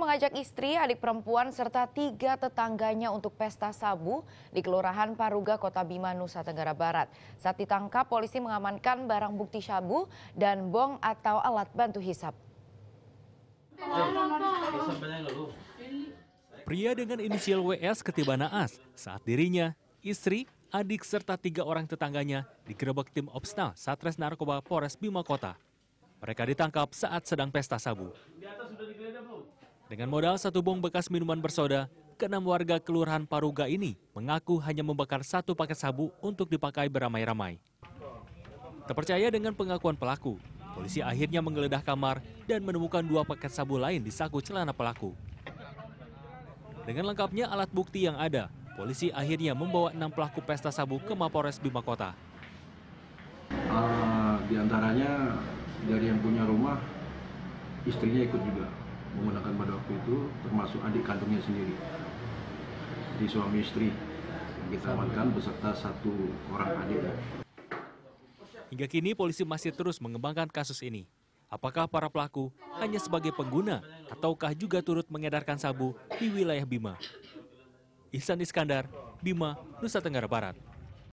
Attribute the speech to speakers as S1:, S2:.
S1: mengajak istri, adik perempuan, serta tiga tetangganya untuk pesta sabu di Kelurahan Paruga, Kota Bima, Nusa Tenggara Barat. Saat ditangkap, polisi mengamankan barang bukti sabu dan bong atau alat bantu hisap.
S2: Pria dengan inisial WS ketiba naas saat dirinya, istri, adik serta tiga orang tetangganya digerebek tim Opsna Satres Narkoba Polres Bima Kota. Mereka ditangkap saat sedang pesta sabu. Dengan modal satu bong bekas minuman bersoda, keenam warga Kelurahan Paruga ini mengaku hanya membakar satu paket sabu untuk dipakai beramai-ramai. Terpercaya dengan pengakuan pelaku, polisi akhirnya menggeledah kamar dan menemukan dua paket sabu lain di saku celana pelaku. Dengan lengkapnya alat bukti yang ada, polisi akhirnya membawa enam pelaku pesta sabu ke Mapores Bima Kota.
S3: Uh, di antaranya dari yang punya rumah, istrinya ikut juga menggunakan pada waktu itu termasuk adik kandungnya sendiri di suami istri yang kita amankan beserta satu orang adik.
S2: Hingga kini polisi masih terus mengembangkan kasus ini. Apakah para pelaku hanya sebagai pengguna ataukah juga turut mengedarkan sabu di wilayah Bima? Ihsan Iskandar, Bima, Nusa Tenggara Barat.